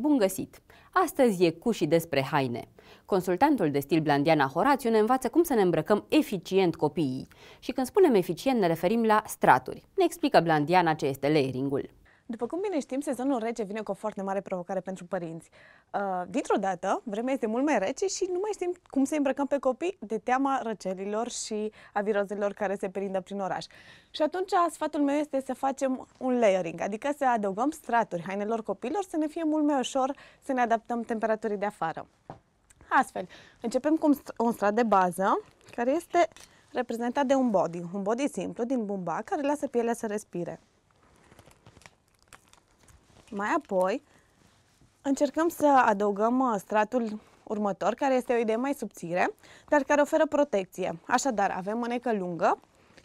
Bun găsit! Astăzi e cu și despre haine. Consultantul de stil Blandiana Horațiu ne învață cum să ne îmbrăcăm eficient copiii. Și când spunem eficient ne referim la straturi. Ne explică Blandiana ce este layering-ul. După cum bine știm, sezonul rece vine cu o foarte mare provocare pentru părinți. Uh, dintr-o dată, vremea este mult mai rece și nu mai știm cum să îmbrăcăm pe copii de teama răcelilor și a virozelor care se perindă prin oraș. Și atunci sfatul meu este să facem un layering, adică să adăugăm straturi hainelor copilor să ne fie mult mai ușor să ne adaptăm temperaturii de afară. Astfel, începem cu un strat de bază care este reprezentat de un body, un body simplu din bumbac care lasă pielea să respire. Mai apoi încercăm să adăugăm uh, stratul următor, care este o idee mai subțire, dar care oferă protecție. Așadar, avem mânecă lungă,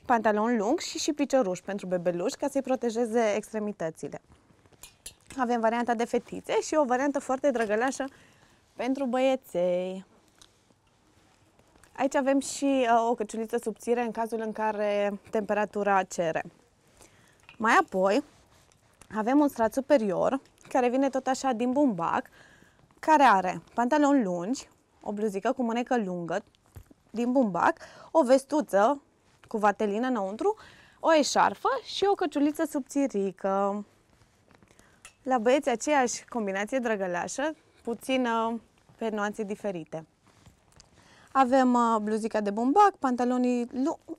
pantalon lung și și picioruș pentru bebeluși ca să-i protejeze extremitățile. Avem varianta de fetițe și o variantă foarte drăgălașă pentru băieței. Aici avem și uh, o căciuliță subțire în cazul în care temperatura cere. Mai apoi avem un strat superior care vine tot așa din bumbac, care are pantaloni lungi, o bluzică cu mânecă lungă din bumbac, o vestuță cu vatelină înăuntru, o eșarfă și o căciuliță subțirică. La băieți aceeași combinație drăgăleașă, puțină pe nuanțe diferite. Avem uh, bluzica de bumbac, pantalonii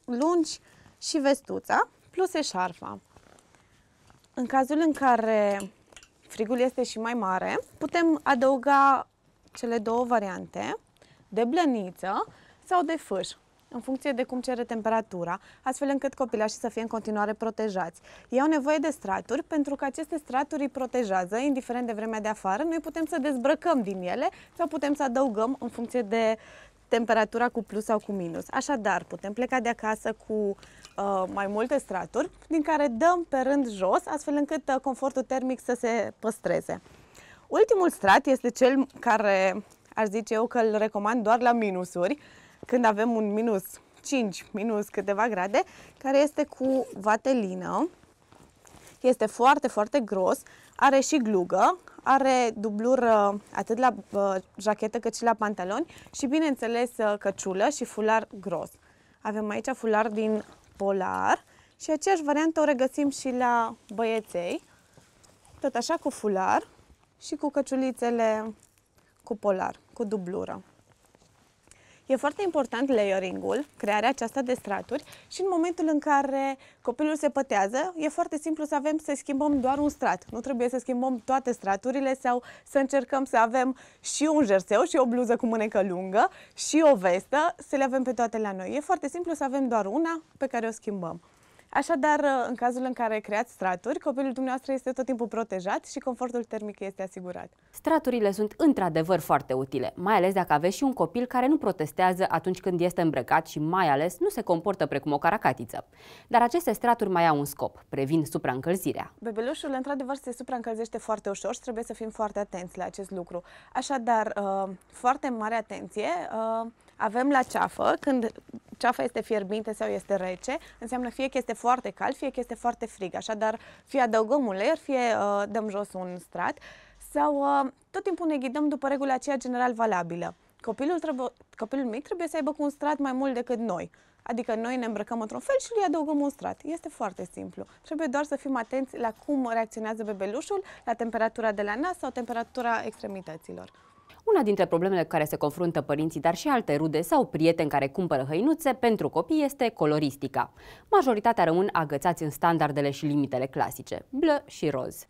lungi și vestuța, plus eșarfa. În cazul în care frigul este și mai mare, putem adăuga cele două variante de blăniță sau de fâș în funcție de cum cere temperatura, astfel încât copilașii să fie în continuare protejați. Ei au nevoie de straturi, pentru că aceste straturi îi protejează, indiferent de vremea de afară, noi putem să dezbrăcăm din ele sau putem să adăugăm în funcție de temperatura cu plus sau cu minus. Așadar, putem pleca de acasă cu uh, mai multe straturi, din care dăm pe rând jos, astfel încât uh, confortul termic să se păstreze. Ultimul strat este cel care aș zice eu că îl recomand doar la minusuri, când avem un minus 5, minus câteva grade, care este cu vatelină este foarte, foarte gros, are și glugă, are dublură atât la uh, jachetă cât și la pantaloni și bineînțeles uh, căciulă și fular gros. Avem aici fular din polar și aceeași variantă o regăsim și la băieței, tot așa cu fular și cu căciulițele cu polar, cu dublură. E foarte important layering-ul, crearea aceasta de straturi și în momentul în care copilul se pătează, e foarte simplu să avem să schimbăm doar un strat. Nu trebuie să schimbăm toate straturile sau să încercăm să avem și un jerseu și o bluză cu mânecă lungă și o vestă, să le avem pe toate la noi. E foarte simplu să avem doar una pe care o schimbăm. Așadar, uh, în cazul în care creați straturi, copilul dumneavoastră este tot timpul protejat și confortul termic este asigurat. Straturile sunt într-adevăr foarte utile, mai ales dacă aveți și un copil care nu protestează atunci când este îmbrăcat și mai ales nu se comportă precum o caracatiță. Dar aceste straturi mai au un scop, previn supraîncălzirea. Bebelușul, într-adevăr, se supraîncălzește foarte ușor și trebuie să fim foarte atenți la acest lucru. Așadar, uh, foarte mare atenție uh, avem la ceafă când ceafa este fierbinte sau este rece, înseamnă fie că este foarte cald, fie că este foarte frig. Așadar, fie adăugăm uleiuri, fie uh, dăm jos un strat sau uh, tot timpul ne ghidăm după regula aceea general valabilă. Copilul, trebuie, copilul mic trebuie să aibă cu un strat mai mult decât noi. Adică noi ne îmbrăcăm într-un fel și îi adăugăm un strat. Este foarte simplu. Trebuie doar să fim atenți la cum reacționează bebelușul, la temperatura de la nas sau temperatura extremităților. Una dintre problemele cu care se confruntă părinții, dar și alte rude sau prieteni care cumpără hăinuțe pentru copii este coloristica. Majoritatea rămân agățați în standardele și limitele clasice, blă și roz.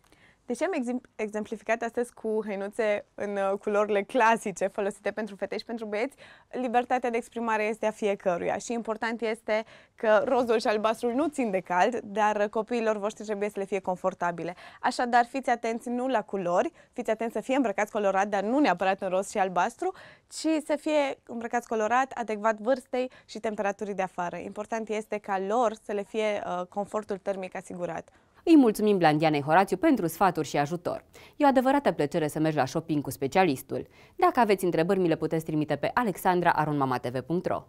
Deși am exemplificat astăzi cu hăinuțe în uh, culorile clasice folosite pentru fete și pentru băieți, libertatea de exprimare este a fiecăruia și important este că rozul și albastrul nu țin de cald, dar uh, copiilor voștri trebuie să le fie confortabile. Așadar, fiți atenți nu la culori, fiți atenți să fie îmbrăcați colorat, dar nu neapărat în roz și albastru, ci să fie îmbrăcați colorat, adecvat vârstei și temperaturii de afară. Important este ca lor să le fie uh, confortul termic asigurat. Îi mulțumim Blandianei Horațiu pentru sfaturi și ajutor. E o adevărată plăcere să mergi la shopping cu specialistul. Dacă aveți întrebări, mi le puteți trimite pe alexandra.arunmamatv.ro